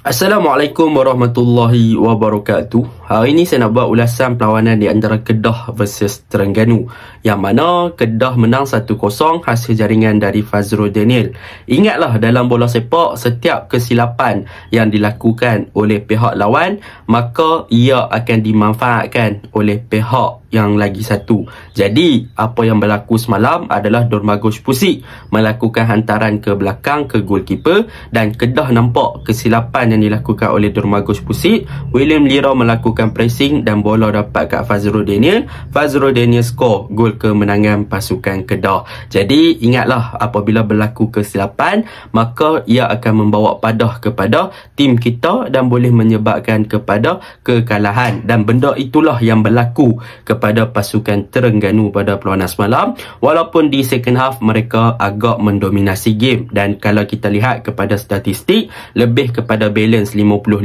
Assalamualaikum warahmatullahi wabarakatuh. Hari ini saya nak buat ulasan perlawanan di antara Kedah versus Terengganu yang mana Kedah menang 1-0 hasil jaringan dari Fazrul Daniel. Ingatlah dalam bola sepak setiap kesilapan yang dilakukan oleh pihak lawan maka ia akan dimanfaatkan oleh pihak yang lagi satu. Jadi, apa yang berlaku semalam adalah Dormagos Pusi melakukan hantaran ke belakang ke goalkeeper dan Kedah nampak kesilapan yang dilakukan oleh Dormagos Pusi. William Lira melakukan pressing dan bola dapat kat Fazrul Daniel. Fazrul Daniel skor gol kemenangan pasukan Kedah. Jadi, ingatlah apabila berlaku kesilapan, maka ia akan membawa padah kepada tim kita dan boleh menyebabkan kepada kekalahan. Dan benda itulah yang berlaku kepada kepada pasukan Terengganu pada perlawanan semalam walaupun di second half mereka agak mendominasi game dan kalau kita lihat kepada statistik lebih kepada balance 50-50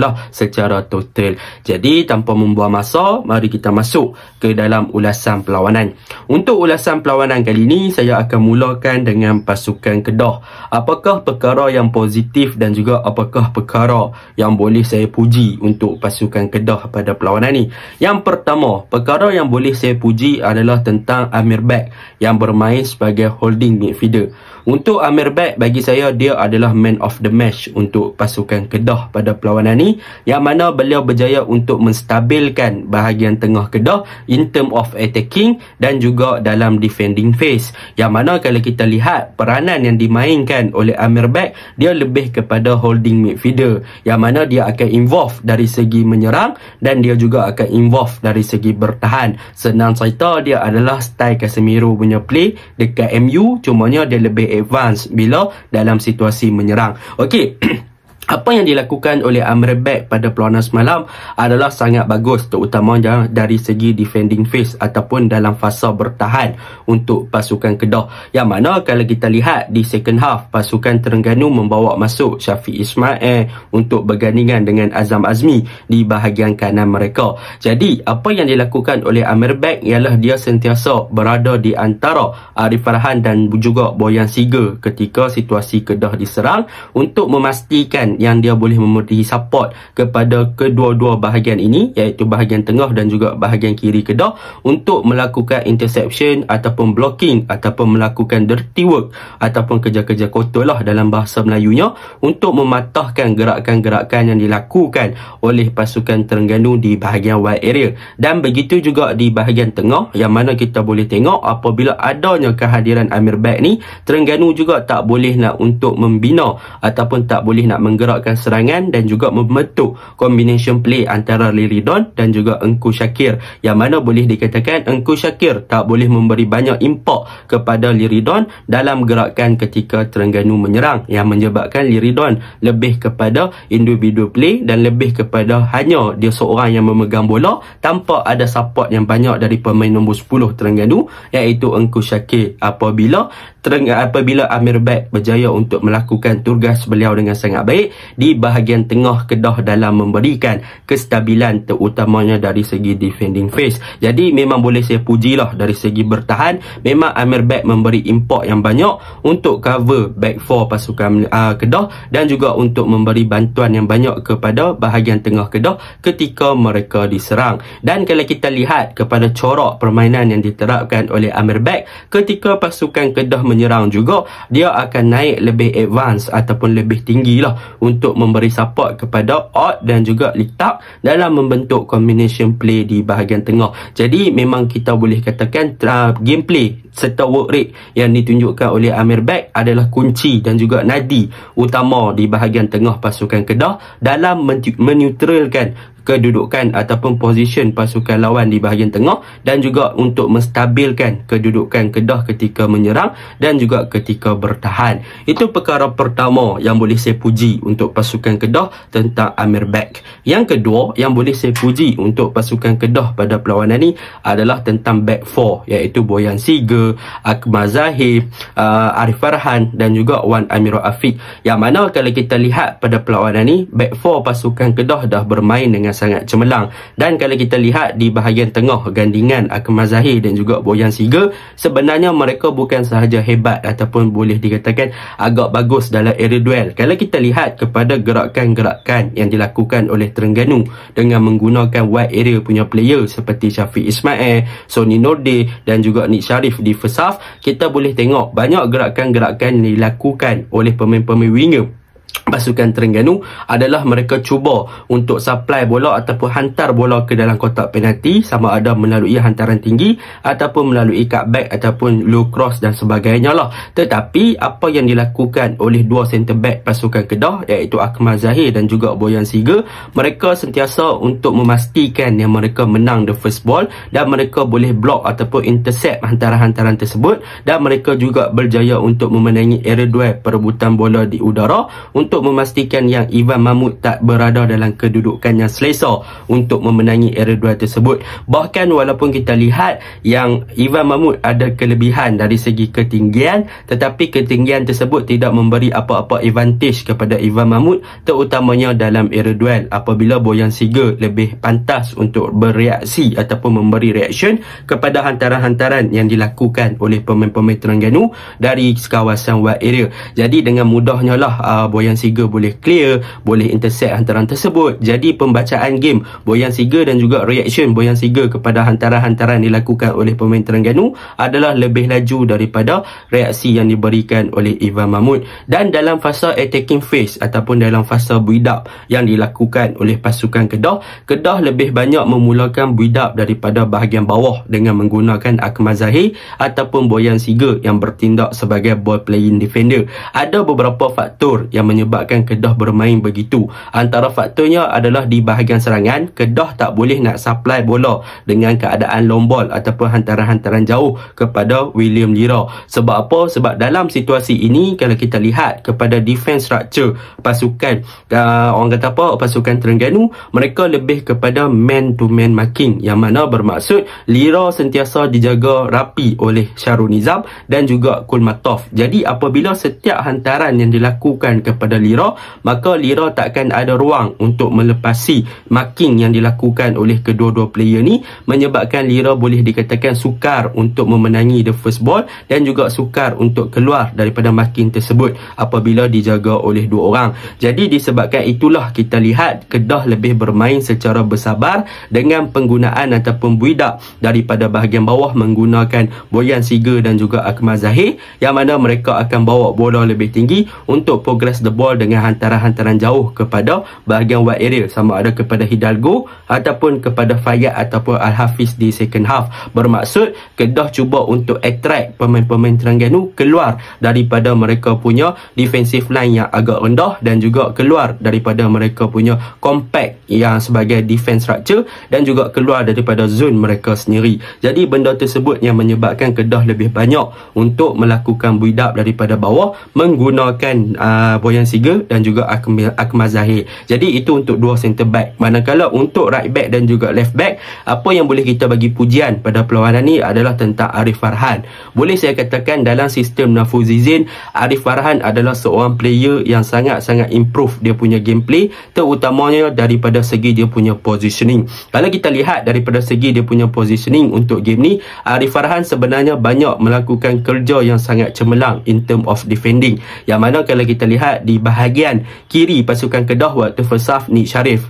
lah secara total jadi tanpa membuang masa mari kita masuk ke dalam ulasan perlawanan untuk ulasan perlawanan kali ini saya akan mulakan dengan pasukan Kedah apakah perkara yang positif dan juga apakah perkara yang boleh saya puji untuk pasukan Kedah pada perlawanan ini yang pertama perkara perkara yang boleh saya puji adalah tentang Amir Beck yang bermain sebagai holding midfielder. Untuk Amir Beck, bagi saya dia adalah man of the match untuk pasukan Kedah pada perlawanan ini yang mana beliau berjaya untuk menstabilkan bahagian tengah Kedah in term of attacking dan juga dalam defending phase. Yang mana kalau kita lihat peranan yang dimainkan oleh Amir Beck, dia lebih kepada holding midfielder yang mana dia akan involve dari segi menyerang dan dia juga akan involve dari segi ber tahan. Senang cerita dia adalah style Casemiro punya play dekat MU. Cumanya dia lebih advance bila dalam situasi menyerang. Okey. apa yang dilakukan oleh Amr Beck pada peluang semalam adalah sangat bagus terutamanya dari segi defending phase ataupun dalam fasa bertahan untuk pasukan Kedah. Yang mana kalau kita lihat di second half pasukan Terengganu membawa masuk Syafiq Ismail eh, untuk bergandingan dengan Azam Azmi di bahagian kanan mereka. Jadi apa yang dilakukan oleh Amr Beck ialah dia sentiasa berada di antara Arif Farhan dan juga Boyan Siga ketika situasi Kedah diserang untuk memastikan yang dia boleh memberi support kepada kedua-dua bahagian ini iaitu bahagian tengah dan juga bahagian kiri Kedah untuk melakukan interception ataupun blocking ataupun melakukan dirty work ataupun kerja-kerja kotor lah dalam bahasa Melayunya untuk mematahkan gerakan-gerakan yang dilakukan oleh pasukan Terengganu di bahagian wide area dan begitu juga di bahagian tengah yang mana kita boleh tengok apabila adanya kehadiran Amir Baik ni Terengganu juga tak boleh nak untuk membina ataupun tak boleh nak menggerak menggerakkan serangan dan juga membentuk combination play antara Lily Don dan juga Engku Shakir yang mana boleh dikatakan Engku Shakir tak boleh memberi banyak impak kepada Lily Don dalam gerakan ketika Terengganu menyerang yang menyebabkan Lily Don lebih kepada individu play dan lebih kepada hanya dia seorang yang memegang bola tanpa ada support yang banyak dari pemain nombor 10 Terengganu iaitu Engku Shakir apabila terengah apabila Amir Baik berjaya untuk melakukan tugas beliau dengan sangat baik di bahagian tengah Kedah dalam memberikan kestabilan terutamanya dari segi defending phase. Jadi memang boleh saya pujilah dari segi bertahan. Memang Amir Baik memberi impak yang banyak untuk cover back four pasukan uh, Kedah dan juga untuk memberi bantuan yang banyak kepada bahagian tengah Kedah ketika mereka diserang. Dan kalau kita lihat kepada corak permainan yang diterapkan oleh Amir Baik ketika pasukan Kedah menyerang juga dia akan naik lebih advance ataupun lebih tinggi lah untuk memberi support kepada Odd dan juga Litak dalam membentuk combination play di bahagian tengah. Jadi memang kita boleh katakan uh, gameplay serta work rate yang ditunjukkan oleh Amir Beg adalah kunci dan juga nadi utama di bahagian tengah pasukan Kedah dalam menutralkan kedudukan ataupun position pasukan lawan di bahagian tengah dan juga untuk menstabilkan kedudukan Kedah ketika menyerang dan juga ketika bertahan. Itu perkara pertama yang boleh saya puji untuk pasukan Kedah tentang Amir Beck. Yang kedua yang boleh saya puji untuk pasukan Kedah pada perlawanan ini adalah tentang back four iaitu Boyan Siga, Akmal Zahir, uh, Arif Farhan dan juga Wan Amirul Afiq. Yang mana kalau kita lihat pada perlawanan ini back four pasukan Kedah dah bermain dengan sangat cemerlang dan kalau kita lihat di bahagian tengah gandingan Akmal Zahir dan juga Boyan Siga sebenarnya mereka bukan sahaja hebat ataupun boleh dikatakan agak bagus dalam area duel kalau kita lihat kepada gerakan-gerakan yang dilakukan oleh Terengganu dengan menggunakan wide area punya player seperti Syafiq Ismail Sony Norde dan juga Nick Sharif di first kita boleh tengok banyak gerakan-gerakan dilakukan oleh pemain-pemain winger pasukan Terengganu adalah mereka cuba untuk supply bola ataupun hantar bola ke dalam kotak penalti sama ada melalui hantaran tinggi ataupun melalui back ataupun low cross dan sebagainya lah. Tetapi apa yang dilakukan oleh dua center back pasukan Kedah iaitu Akmal Zahir dan juga Boyan Siga mereka sentiasa untuk memastikan yang mereka menang the first ball dan mereka boleh block ataupun intercept hantaran-hantaran tersebut dan mereka juga berjaya untuk memenangi area 2 perebutan bola di udara untuk untuk memastikan yang Ivan Mahmud tak berada dalam kedudukan yang selesa untuk memenangi era dua tersebut. Bahkan walaupun kita lihat yang Ivan Mahmud ada kelebihan dari segi ketinggian tetapi ketinggian tersebut tidak memberi apa-apa advantage kepada Ivan Mahmud terutamanya dalam era duel apabila Boyan Siga lebih pantas untuk bereaksi ataupun memberi reaction kepada hantaran-hantaran yang dilakukan oleh pemain-pemain Terengganu dari kawasan wide area. Jadi dengan mudahnya lah uh, Boyan Boyan Siga boleh clear, boleh intercept hantaran tersebut. Jadi pembacaan game Boyan Siga dan juga reaction Boyan Siga kepada hantaran-hantaran dilakukan oleh pemain Terengganu adalah lebih laju daripada reaksi yang diberikan oleh Ivan Mahmud. Dan dalam fasa attacking phase ataupun dalam fasa build up yang dilakukan oleh pasukan Kedah, Kedah lebih banyak memulakan build up daripada bahagian bawah dengan menggunakan Akmal Zahir ataupun Boyan Siga yang bertindak sebagai ball playing defender. Ada beberapa faktor yang menyebabkan menyebabkan Kedah bermain begitu. Antara faktornya adalah di bahagian serangan, Kedah tak boleh nak supply bola dengan keadaan long ball ataupun hantaran-hantaran jauh kepada William Lira. Sebab apa? Sebab dalam situasi ini, kalau kita lihat kepada defense structure pasukan, uh, orang kata apa? Pasukan Terengganu, mereka lebih kepada man-to-man marking yang mana bermaksud Lira sentiasa dijaga rapi oleh Syarul Nizam dan juga Kulmatov. Jadi apabila setiap hantaran yang dilakukan kepada kepada lira, maka lira takkan ada ruang untuk melepasi marking yang dilakukan oleh kedua-dua player ni menyebabkan lira boleh dikatakan sukar untuk memenangi the first ball dan juga sukar untuk keluar daripada marking tersebut apabila dijaga oleh dua orang. Jadi disebabkan itulah kita lihat Kedah lebih bermain secara bersabar dengan penggunaan ataupun buidak daripada bahagian bawah menggunakan Boyan Siga dan juga Akmal Zahir yang mana mereka akan bawa bola lebih tinggi untuk progress the bola dengan hantaran-hantaran jauh kepada bahagian wide area sama ada kepada Hidalgo ataupun kepada Fayyad ataupun Al-Hafiz di second half. Bermaksud Kedah cuba untuk attract pemain-pemain Terengganu keluar daripada mereka punya defensive line yang agak rendah dan juga keluar daripada mereka punya compact yang sebagai defense structure dan juga keluar daripada zone mereka sendiri. Jadi benda tersebut yang menyebabkan Kedah lebih banyak untuk melakukan buidap daripada bawah menggunakan uh, buoyancy Siegel dan juga Akmal Zahir. Jadi itu untuk dua center back. Manakala untuk right back dan juga left back, apa yang boleh kita bagi pujian pada perlawanan ini adalah tentang Arif Farhan. Boleh saya katakan dalam sistem Nafuzizin, Arif Farhan adalah seorang player yang sangat-sangat improve dia punya gameplay terutamanya daripada segi dia punya positioning. Kalau kita lihat daripada segi dia punya positioning untuk game ni, Arif Farhan sebenarnya banyak melakukan kerja yang sangat cemerlang in term of defending. Yang mana kalau kita lihat di bahagian kiri pasukan Kedah waktu first half Nik Sharif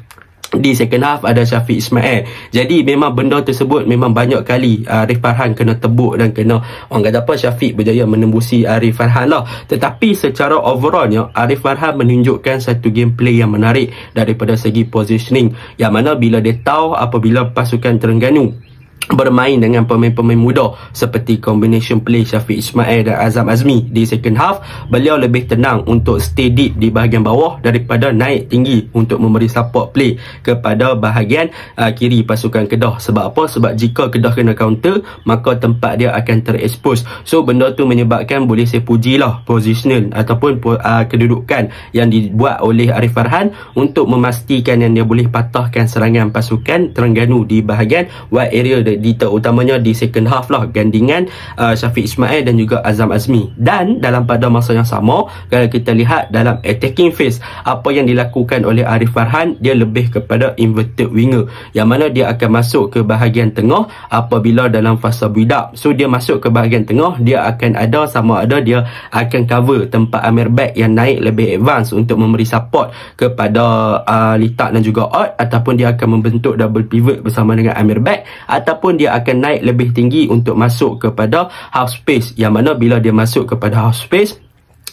di second half ada Syafiq Ismail jadi memang benda tersebut memang banyak kali uh, Arif Farhan kena tebuk dan kena orang kata apa Syafiq berjaya menembusi Arif Farhan lah tetapi secara overallnya Arif Farhan menunjukkan satu gameplay yang menarik daripada segi positioning yang mana bila dia tahu apabila pasukan Terengganu bermain dengan pemain-pemain muda seperti combination play Syafiq Ismail dan Azam Azmi di second half beliau lebih tenang untuk stay deep di bahagian bawah daripada naik tinggi untuk memberi support play kepada bahagian uh, kiri pasukan Kedah sebab apa? sebab jika Kedah kena counter maka tempat dia akan terexpose so benda tu menyebabkan boleh saya puji lah positional ataupun uh, kedudukan yang dibuat oleh Arif Farhan untuk memastikan yang dia boleh patahkan serangan pasukan Terengganu di bahagian wide area pada di terutamanya di second half lah gandingan uh, Syafiq Ismail dan juga Azam Azmi dan dalam pada masa yang sama kalau uh, kita lihat dalam attacking phase apa yang dilakukan oleh Arif Farhan dia lebih kepada inverted winger yang mana dia akan masuk ke bahagian tengah apabila dalam fasa bidak. up so dia masuk ke bahagian tengah dia akan ada sama ada dia akan cover tempat Amir Beg yang naik lebih advance untuk memberi support kepada uh, Litak dan juga Odd ataupun dia akan membentuk double pivot bersama dengan Amir Beg ataupun ataupun dia akan naik lebih tinggi untuk masuk kepada half space yang mana bila dia masuk kepada half space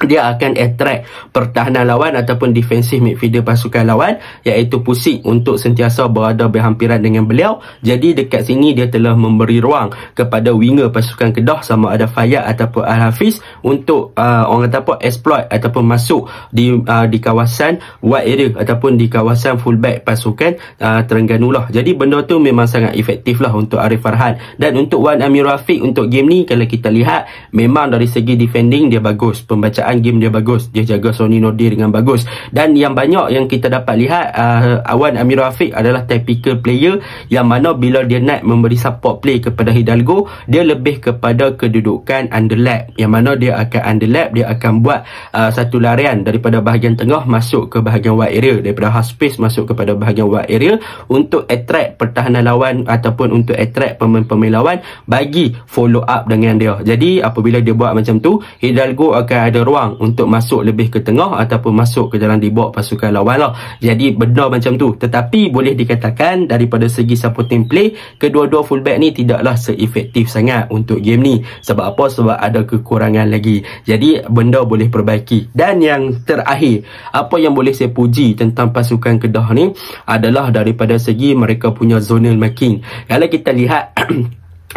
dia akan attract pertahanan lawan ataupun defensif midfielder pasukan lawan iaitu pusing untuk sentiasa berada berhampiran dengan beliau jadi dekat sini dia telah memberi ruang kepada winger pasukan Kedah sama ada Fayyad ataupun Al-Hafiz untuk uh, orang kata apa exploit ataupun masuk di uh, di kawasan wide area ataupun di kawasan fullback pasukan uh, Terengganu lah jadi benda tu memang sangat efektif lah untuk Arif Farhan dan untuk Wan Amir Rafiq untuk game ni kalau kita lihat memang dari segi defending dia bagus pembaca permulaan game dia bagus dia jaga Sony Nordi dengan bagus dan yang banyak yang kita dapat lihat uh, Awan Amir Afiq adalah typical player yang mana bila dia naik memberi support play kepada Hidalgo dia lebih kepada kedudukan underlap yang mana dia akan underlap dia akan buat uh, satu larian daripada bahagian tengah masuk ke bahagian wide area daripada half space masuk kepada bahagian wide area untuk attract pertahanan lawan ataupun untuk attract pemain-pemain lawan bagi follow up dengan dia jadi apabila dia buat macam tu Hidalgo akan ada ruang peluang untuk masuk lebih ke tengah ataupun masuk ke dalam dibawa pasukan lawan lah. Jadi benda macam tu. Tetapi boleh dikatakan daripada segi supporting play, kedua-dua fullback ni tidaklah seefektif sangat untuk game ni. Sebab apa? Sebab ada kekurangan lagi. Jadi benda boleh perbaiki. Dan yang terakhir, apa yang boleh saya puji tentang pasukan Kedah ni adalah daripada segi mereka punya zonal marking. Kalau kita lihat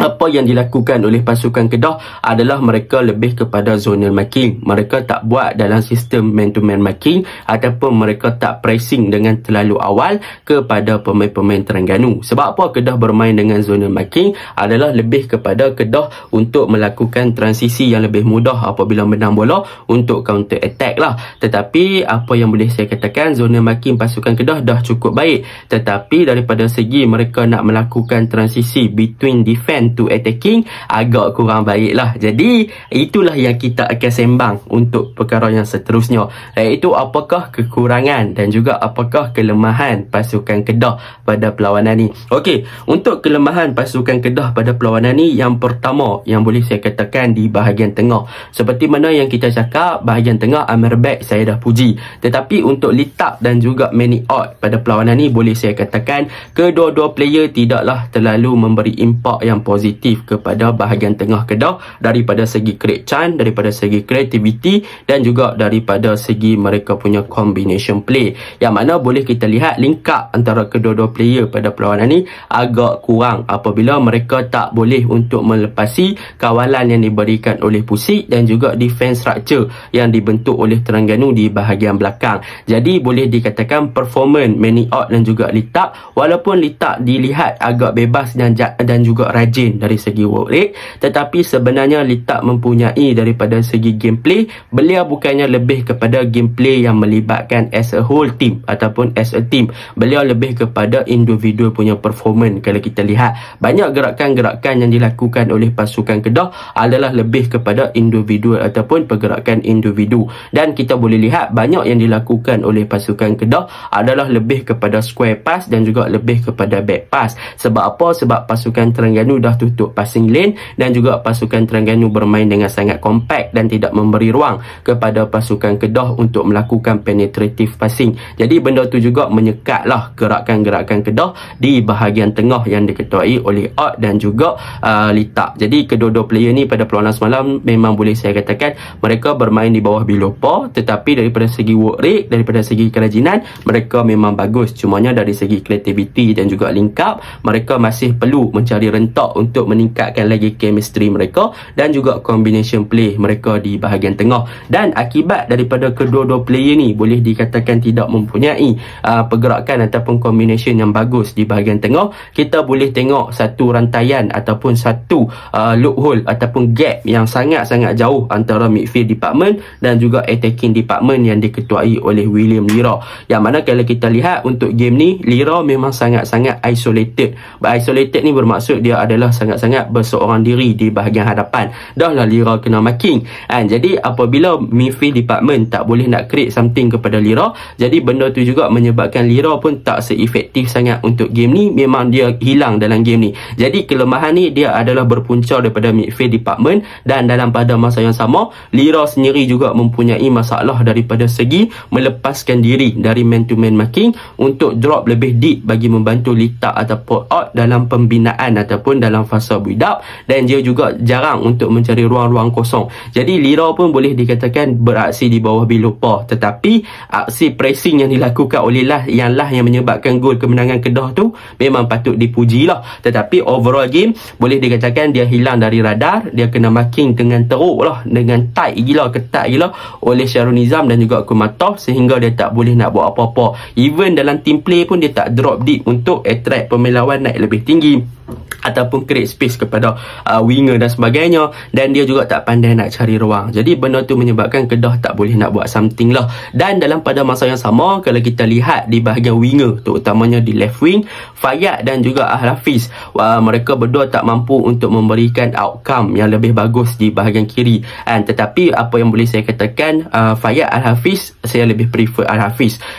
apa yang dilakukan oleh pasukan Kedah adalah mereka lebih kepada zonal marking. Mereka tak buat dalam sistem man-to-man marking ataupun mereka tak pressing dengan terlalu awal kepada pemain-pemain Terengganu. Sebab apa Kedah bermain dengan zonal marking adalah lebih kepada Kedah untuk melakukan transisi yang lebih mudah apabila menang bola untuk counter attack lah. Tetapi apa yang boleh saya katakan zonal marking pasukan Kedah dah cukup baik. Tetapi daripada segi mereka nak melakukan transisi between defense to attacking agak kurang baik lah. Jadi itulah yang kita akan sembang untuk perkara yang seterusnya. Iaitu apakah kekurangan dan juga apakah kelemahan pasukan Kedah pada perlawanan ni. Okey, untuk kelemahan pasukan Kedah pada perlawanan ni yang pertama yang boleh saya katakan di bahagian tengah. Seperti mana yang kita cakap bahagian tengah Amir Bek saya dah puji. Tetapi untuk Litap dan juga Manny Odd pada perlawanan ni boleh saya katakan kedua-dua player tidaklah terlalu memberi impak yang positif kepada bahagian tengah Kedah daripada segi kerecan, daripada segi creativity dan juga daripada segi mereka punya combination play yang mana boleh kita lihat lingkap antara kedua-dua player pada perlawanan ini agak kurang apabila mereka tak boleh untuk melepasi kawalan yang diberikan oleh Pusik dan juga defense structure yang dibentuk oleh Terengganu di bahagian belakang. Jadi boleh dikatakan performance many out dan juga litak walaupun litak dilihat agak bebas dan dan juga rajin engine dari segi work rate tetapi sebenarnya Litak mempunyai daripada segi gameplay beliau bukannya lebih kepada gameplay yang melibatkan as a whole team ataupun as a team beliau lebih kepada individu punya performance kalau kita lihat banyak gerakan-gerakan yang dilakukan oleh pasukan Kedah adalah lebih kepada individu ataupun pergerakan individu dan kita boleh lihat banyak yang dilakukan oleh pasukan Kedah adalah lebih kepada square pass dan juga lebih kepada back pass sebab apa sebab pasukan Terengganu dah sudah tutup passing lane dan juga pasukan Terengganu bermain dengan sangat kompak dan tidak memberi ruang kepada pasukan Kedah untuk melakukan penetrative passing. Jadi benda tu juga menyekatlah gerakan-gerakan Kedah di bahagian tengah yang diketuai oleh Ott dan juga uh, Litak. Jadi kedua-dua player ni pada peluang semalam memang boleh saya katakan mereka bermain di bawah Bilopa tetapi daripada segi work rate, daripada segi kerajinan, mereka memang bagus. Cumanya dari segi kreativiti dan juga link mereka masih perlu mencari rentak untuk meningkatkan lagi chemistry mereka dan juga combination play mereka di bahagian tengah dan akibat daripada kedua-dua player ni boleh dikatakan tidak mempunyai uh, pergerakan ataupun combination yang bagus di bahagian tengah kita boleh tengok satu rantaian ataupun satu uh, loophole ataupun gap yang sangat-sangat jauh antara midfield department dan juga attacking department yang diketuai oleh William Lira yang mana kalau kita lihat untuk game ni Lira memang sangat-sangat isolated isolated ni bermaksud dia adalah mudah sangat-sangat berseorang diri di bahagian hadapan. Dahlah Lira kena marking. And, jadi apabila Mifi Department tak boleh nak create something kepada Lira, jadi benda tu juga menyebabkan Lira pun tak seefektif sangat untuk game ni. Memang dia hilang dalam game ni. Jadi kelemahan ni dia adalah berpunca daripada Mifi Department dan dalam pada masa yang sama, Lira sendiri juga mempunyai masalah daripada segi melepaskan diri dari man-to-man marking untuk drop lebih deep bagi membantu Lita ataupun out dalam pembinaan ataupun dalam dalam fasa build dan dia juga jarang untuk mencari ruang-ruang kosong. Jadi Lira pun boleh dikatakan beraksi di bawah Bilopa tetapi aksi pressing yang dilakukan oleh Lah yang Lah yang menyebabkan gol kemenangan Kedah tu memang patut dipuji dipujilah. Tetapi overall game boleh dikatakan dia hilang dari radar, dia kena marking dengan teruk lah dengan tight gila ketat gila oleh Syarul Nizam dan juga Kumatov sehingga dia tak boleh nak buat apa-apa. Even dalam team play pun dia tak drop deep untuk attract pemain lawan naik lebih tinggi ataupun create space kepada uh, winger dan sebagainya dan dia juga tak pandai nak cari ruang. Jadi benda tu menyebabkan Kedah tak boleh nak buat something lah. Dan dalam pada masa yang sama kalau kita lihat di bahagian winger terutamanya di left wing Fayyad dan juga Ahrafis uh, mereka berdua tak mampu untuk memberikan outcome yang lebih bagus di bahagian kiri. And, tetapi apa yang boleh saya katakan uh, Fayyad al saya lebih prefer al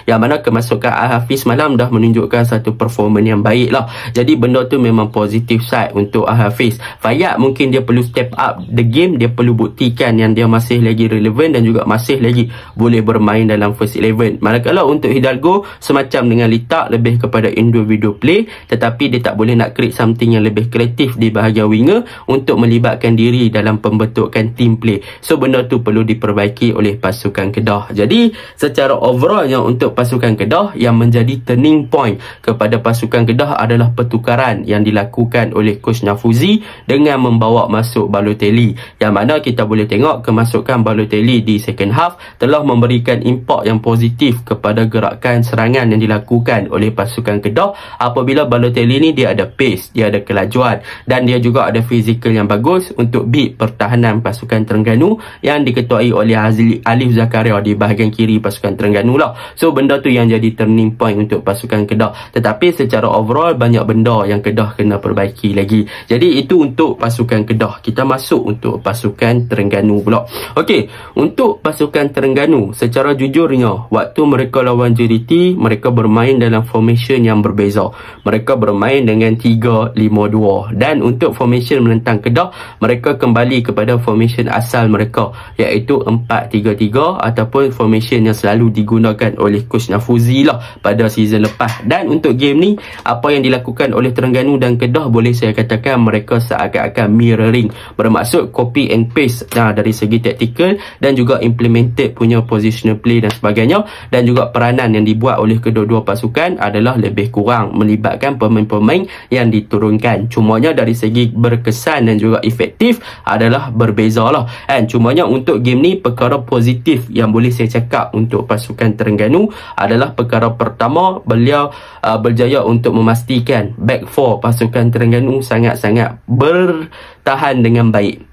yang mana kemasukan Al-Hafiz malam dah menunjukkan satu performance yang baik lah jadi benda tu memang positif side untuk uh, Hafiz. Fayyad mungkin dia perlu step up the game, dia perlu buktikan yang dia masih lagi relevan dan juga masih lagi boleh bermain dalam first eleven. Malakala untuk Hidalgo semacam dengan Litak lebih kepada individu play tetapi dia tak boleh nak create something yang lebih kreatif di bahagian winger untuk melibatkan diri dalam pembentukan team play. So benda tu perlu diperbaiki oleh pasukan Kedah. Jadi secara overallnya untuk pasukan Kedah yang menjadi turning point kepada pasukan Kedah adalah pertukaran yang dilakukan oleh coach Husnafuzi dengan membawa masuk Balotelli yang mana kita boleh tengok kemasukan Balotelli di second half telah memberikan impak yang positif kepada gerakan serangan yang dilakukan oleh pasukan Kedah apabila Balotelli ni dia ada pace, dia ada kelajuan dan dia juga ada fizikal yang bagus untuk beat pertahanan pasukan Terengganu yang diketuai oleh Azli Alif Zakaria di bahagian kiri pasukan Terengganu lah. So benda tu yang jadi turning point untuk pasukan Kedah. Tetapi secara overall banyak benda yang Kedah kena perbaiki lagi lagi. Jadi itu untuk pasukan Kedah. Kita masuk untuk pasukan Terengganu pula. Okey, untuk pasukan Terengganu, secara jujurnya, waktu mereka lawan JDT, mereka bermain dalam formation yang berbeza. Mereka bermain dengan 3-5-2. Dan untuk formation menentang Kedah, mereka kembali kepada formation asal mereka, iaitu 4-3-3 ataupun formation yang selalu digunakan oleh Coach Nafuzi lah pada season lepas. Dan untuk game ni, apa yang dilakukan oleh Terengganu dan Kedah boleh saya katakan katakan mereka seakan-akan mirroring bermaksud copy and paste nah, dari segi taktikal dan juga implemented punya positional play dan sebagainya dan juga peranan yang dibuat oleh kedua-dua pasukan adalah lebih kurang melibatkan pemain-pemain yang diturunkan cumanya dari segi berkesan dan juga efektif adalah berbeza lah kan cumanya untuk game ni perkara positif yang boleh saya cakap untuk pasukan Terengganu adalah perkara pertama beliau uh, berjaya untuk memastikan back four pasukan Terengganu sangat-sangat bertahan dengan baik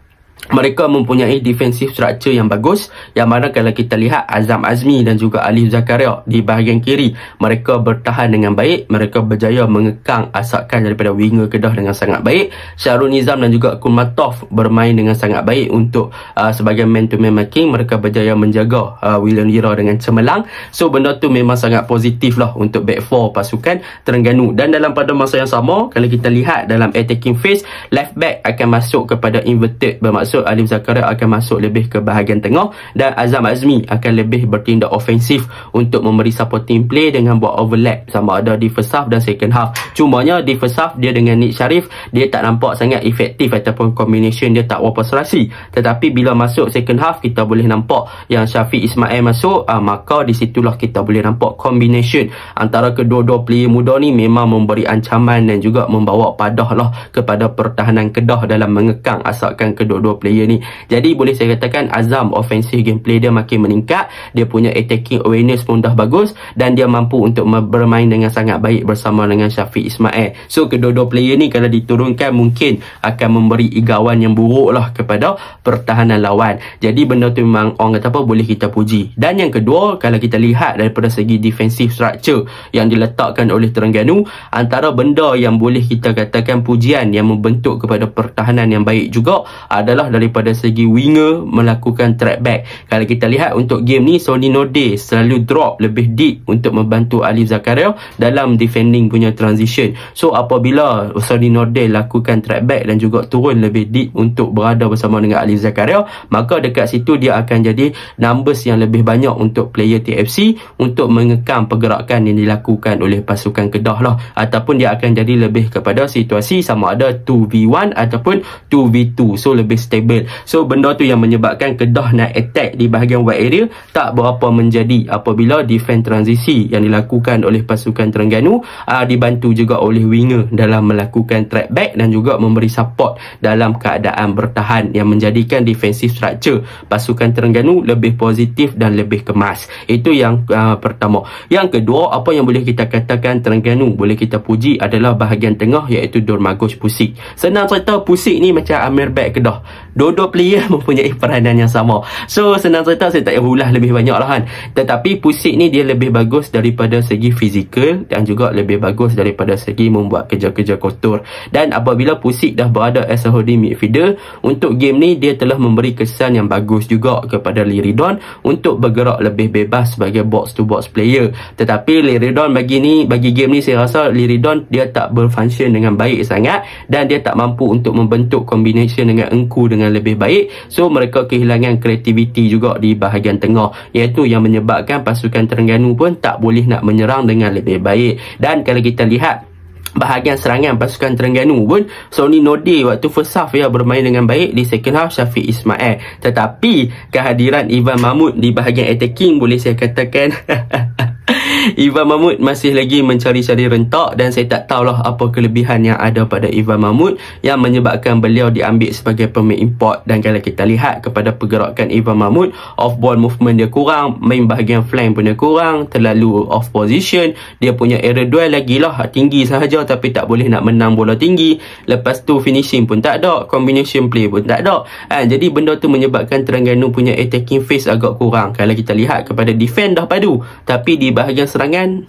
mereka mempunyai defensive structure yang bagus yang mana kalau kita lihat Azam Azmi dan juga Ali Zakaria di bahagian kiri mereka bertahan dengan baik mereka berjaya mengekang asakan daripada winger Kedah dengan sangat baik Syarul Nizam dan juga Kulmatov bermain dengan sangat baik untuk uh, sebagai man to man marking mereka berjaya menjaga uh, William Lira dengan cemerlang so benda tu memang sangat positif lah untuk back four pasukan Terengganu dan dalam pada masa yang sama kalau kita lihat dalam attacking phase left back akan masuk kepada inverted bermaksud bermaksud Alim Zakaria akan masuk lebih ke bahagian tengah dan Azam Azmi akan lebih bertindak ofensif untuk memberi supporting play dengan buat overlap sama ada di first half dan second half. Cumanya di first half dia dengan Nick Sharif dia tak nampak sangat efektif ataupun combination dia tak berapa serasi. Tetapi bila masuk second half kita boleh nampak yang Syafiq Ismail masuk aa, ah, maka di situlah kita boleh nampak combination antara kedua-dua player muda ni memang memberi ancaman dan juga membawa padah lah kepada pertahanan Kedah dalam mengekang asalkan kedua-dua player ni. Jadi boleh saya katakan Azam offensive gameplay dia makin meningkat. Dia punya attacking awareness pun dah bagus dan dia mampu untuk bermain dengan sangat baik bersama dengan Syafiq Ismail. So kedua-dua player ni kalau diturunkan mungkin akan memberi igawan yang buruk lah kepada pertahanan lawan. Jadi benda tu memang orang kata apa boleh kita puji. Dan yang kedua kalau kita lihat daripada segi defensive structure yang diletakkan oleh Terengganu antara benda yang boleh kita katakan pujian yang membentuk kepada pertahanan yang baik juga adalah daripada segi winger melakukan track back. Kalau kita lihat untuk game ni Sony Node selalu drop lebih deep untuk membantu Alif Zakaria dalam defending punya transition. So apabila Sony Node lakukan track back dan juga turun lebih deep untuk berada bersama dengan Alif Zakaria, maka dekat situ dia akan jadi numbers yang lebih banyak untuk player TFC untuk mengekang pergerakan yang dilakukan oleh pasukan Kedah lah ataupun dia akan jadi lebih kepada situasi sama ada 2v1 ataupun 2v2. So lebih stable stable. So benda tu yang menyebabkan Kedah nak attack di bahagian wide area tak berapa menjadi apabila defense transisi yang dilakukan oleh pasukan Terengganu uh, dibantu juga oleh winger dalam melakukan track back dan juga memberi support dalam keadaan bertahan yang menjadikan defensive structure pasukan Terengganu lebih positif dan lebih kemas. Itu yang uh, pertama. Yang kedua, apa yang boleh kita katakan Terengganu boleh kita puji adalah bahagian tengah iaitu Dormagos Pusik. Senang cerita Pusik ni macam Amir Bek Kedah dua-dua player mempunyai peranan yang sama. So senang cerita saya tak payah lebih banyak lah kan. Tetapi Pusik ni dia lebih bagus daripada segi fizikal dan juga lebih bagus daripada segi membuat kerja-kerja kotor. Dan apabila Pusik dah berada as a holding midfielder, untuk game ni dia telah memberi kesan yang bagus juga kepada Liridon untuk bergerak lebih bebas sebagai box to box player. Tetapi Liridon bagi ni bagi game ni saya rasa Liridon dia tak berfunction dengan baik sangat dan dia tak mampu untuk membentuk kombinasi dengan Engku dengan dengan lebih baik so mereka kehilangan kreativiti juga di bahagian tengah iaitu yang menyebabkan pasukan Terengganu pun tak boleh nak menyerang dengan lebih baik dan kalau kita lihat bahagian serangan pasukan Terengganu pun Sony Nodi waktu first half ya bermain dengan baik di second half Syafiq Ismail tetapi kehadiran Ivan Mahmud di bahagian attacking boleh saya katakan Ivan Mahmud masih lagi mencari-cari rentak dan saya tak tahulah apa kelebihan yang ada pada Ivan Mahmud yang menyebabkan beliau diambil sebagai pemain import dan kalau kita lihat kepada pergerakan Ivan Mahmud off ball movement dia kurang main bahagian flank pun dia kurang terlalu off position dia punya error duel lagi lah tinggi sahaja tapi tak boleh nak menang bola tinggi lepas tu finishing pun tak ada combination play pun tak ada ha, jadi benda tu menyebabkan Terengganu punya attacking phase agak kurang kalau kita lihat kepada defend dah padu tapi di bahagian serangan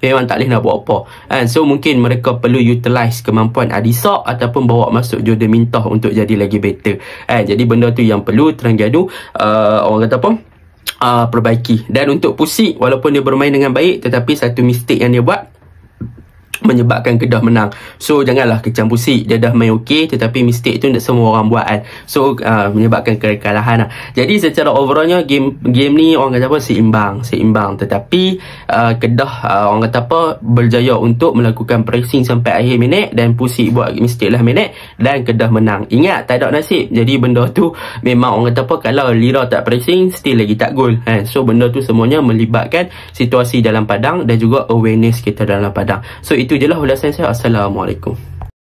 memang tak boleh nak buat apa. And eh, so mungkin mereka perlu utilize kemampuan Adisok ataupun bawa masuk Jordan Mintoh untuk jadi lagi better. And eh, jadi benda tu yang perlu Terengganu uh, orang kata apa? Uh, perbaiki. Dan untuk Pusik walaupun dia bermain dengan baik tetapi satu mistake yang dia buat menyebabkan Kedah menang. So janganlah kecam pusi. Dia dah main okay, tetapi mistake tu tak semua orang buat kan. So uh, menyebabkan kekalahan lah. Jadi secara overallnya game game ni orang kata apa seimbang, seimbang tetapi uh, Kedah uh, orang kata apa berjaya untuk melakukan pressing sampai akhir minit dan pusi buat mistake lah minit dan Kedah menang. Ingat tak ada nasib. Jadi benda tu memang orang kata apa kalau Lira tak pressing still lagi tak gol kan. So benda tu semuanya melibatkan situasi dalam padang dan juga awareness kita dalam padang. So itu itu je lah ulasan saya. Assalamualaikum.